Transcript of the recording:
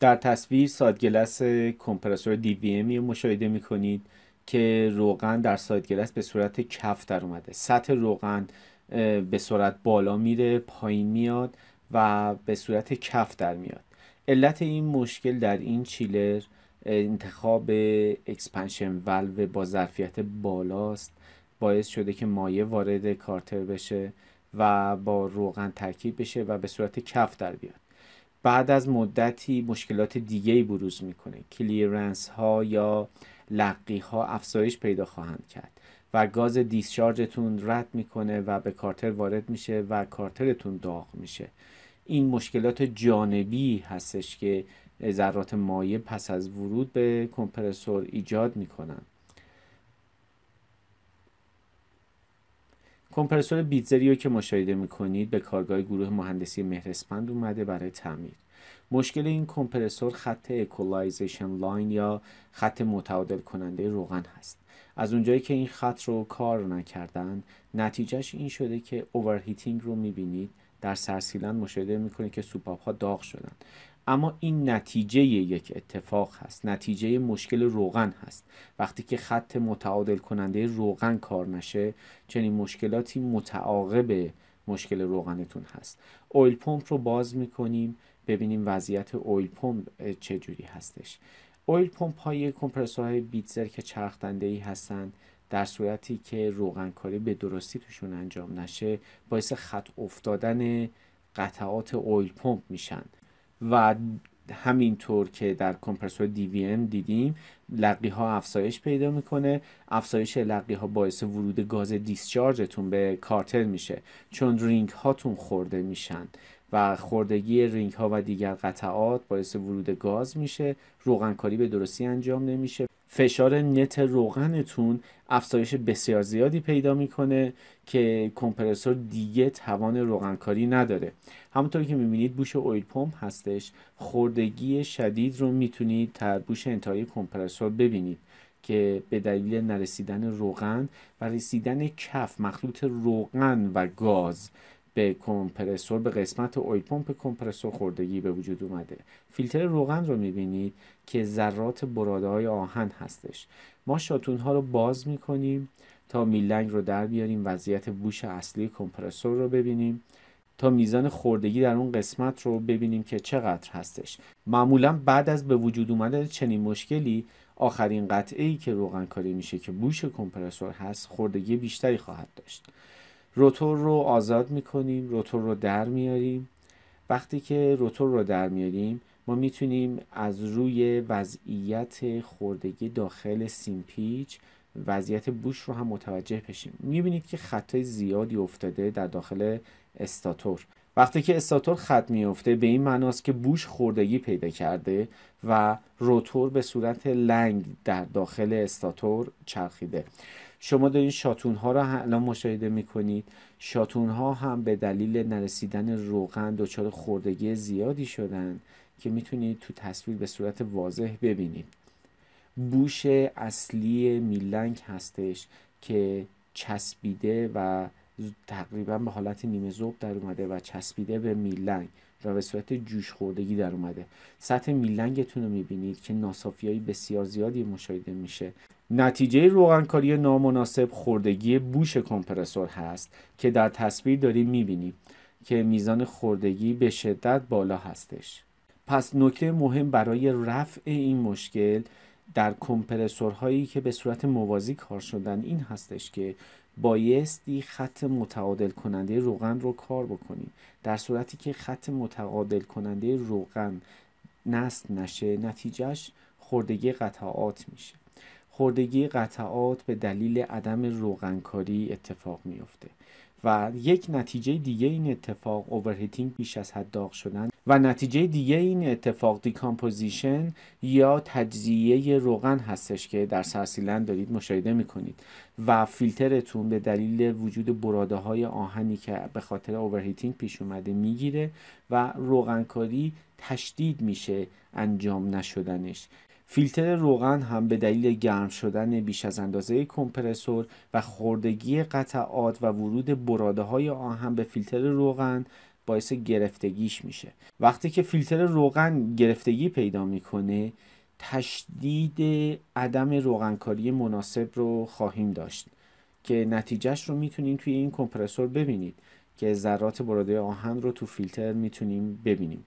در تصویر سایدگلس کمپرسور امی رو مشاهده کنید که روغن در سایدگلس به صورت کف در اومده سطح روغن به صورت بالا میره پایین میاد و به صورت کف در میاد علت این مشکل در این چیلر انتخاب اکسپنشن ولو با ظرفیت بالاست باعث شده که مایه وارد کارتر بشه و با روغن ترکیب بشه و به صورت کف در بیاد بعد از مدتی مشکلات دیگه ای بروز میکنه کلیرنس ها یا لقی ها افزایش پیدا خواهند کرد و گاز دیسشارجتون رد میکنه و به کارتر وارد میشه و کارترتون داغ میشه این مشکلات جانبی هستش که ذرات مایع پس از ورود به کمپرسور ایجاد میکنند کمپرسور رو که مشاهده میکنید به کارگاه گروه مهندسی مهرسپند اومده برای تعمیر مشکل این کمپرسور خط اکولایزیشن لاین یا خط متعادل کننده روغن هست از اونجایی که این خط رو کار نکردن نتیجهش این شده که اوورهیتینگ رو میبینید در سرسیلند مشاهده میکنید که سوپاپ ها داغ شدن اما این نتیجه یک اتفاق هست نتیجه مشکل روغن هست وقتی که خط متعادل کننده روغن کار نشه چنین مشکلاتی متعاقب مشکل روغنتون هست اویل پمپ رو باز میکنیم ببینیم وضعیت اویل پمپ چجوری هستش اویل پمپ های کمپرسورهای بیتزر که چرخ ای هستند در صورتی که روغنکاری به درستی توشون انجام نشه باعث خط افتادن قطعات اویل پمپ میشن و همینطور که در کمپرسور ام دیدیم لقی ها افزایش پیدا میکنه افزایش لقی ها باعث ورود گاز دیسچارجتون به کارتل میشه چون رینگ هاتون خورده میشن و خوردگی رینگ ها و دیگر قطعات باعث ورود گاز میشه روغنکاری به درستی انجام نمیشه فشار نت روغنتون افزایش بسیار زیادی پیدا میکنه که کمپرسور دیگه توان روغنکاری نداره همونطور که میبینید بوش اویل پمپ هستش خوردگی شدید رو میتونید تر بوش انتهای کمپرسور ببینید که به دلیل نرسیدن روغن و رسیدن کف مخلوط روغن و گاز به کمپرسور به قسمت اویل پمپ کمپرسور خوردگی به وجود اومده فیلتر روغن رو میبینید که ذرات براده های آهن هستش ما شاتون ها رو باز میکنیم تا میلنگ رو در بیاریم وضعیت بوش اصلی کمپرسور رو ببینیم تا میزان خوردگی در اون قسمت رو ببینیم که چقدر هستش معمولا بعد از به وجود اومدن چنین مشکلی آخرین قطعه ای که روغن کاری میشه که بوش کمپرسور هست خوردگی بیشتری خواهد داشت روتور رو آزاد میکنیم روتور رو در میاریم وقتی که روتور رو در میاریم ما میتونیم از روی وضعیت خوردگی داخل سیمپیچ وضعیت بوش رو هم متوجه بشیم میبینید که خطای زیادی افتاده در داخل استاتور وقتی که استاتور خط میفته به این معناست که بوش خوردگی پیدا کرده و روتور به صورت لنگ در داخل استاتور چرخیده شما دارین شاتون ها را الان مشاهده میکنید شاتون ها هم به دلیل نرسیدن روغن دچار خوردگی زیادی شدن که میتونید تو تصویر به صورت واضح ببینید بوش اصلی میلنگ هستش که چسبیده و تقریبا به حالت نیمه زوب در اومده و چسبیده به میلنگ و به صورت جوش خوردگی در اومده سطح میلنگتون رو میبینید که ناصافی بسیار زیادی مشاهده میشه نتیجه روغنکاری نامناسب خوردگی بوش کمپرسور هست که در تصویر داریم میبینیم که میزان خوردگی به شدت بالا هستش پس نکته مهم برای رفع این مشکل در کمپرسورهایی که به صورت موازی کار شدن این هستش که بایستی خط متعادل کننده روغن رو کار بکنیم در صورتی که خط متعادل کننده روغن نصب نشه نتیجهش خوردگی قطعات میشه خوردگی قطعات به دلیل عدم روغنکاری اتفاق میافته و یک نتیجه دیگه این اتفاق اوورهیتینگ بیش از حد داغ شدن و نتیجه دیگه این اتفاق دیکامپوزیشن یا تجزیه روغن هستش که در سرسیلن دارید مشاهده میکنید و فیلترتون به دلیل وجود براده های آهنی که به خاطر اوورهیتینگ پیش اومده میگیره و روغنکاری تشدید میشه انجام نشدنش فیلتر روغن هم به دلیل گرم شدن بیش از اندازه کمپرسور و خوردگی قطعات و ورود براده های آهن به فیلتر روغن باعث گرفتگیش میشه وقتی که فیلتر روغن گرفتگی پیدا میکنه تشدید عدم روغنکاری مناسب رو خواهیم داشت که نتیجهش رو میتونیم توی این کمپرسور ببینید که ذرات براده آهن رو تو فیلتر میتونیم ببینیم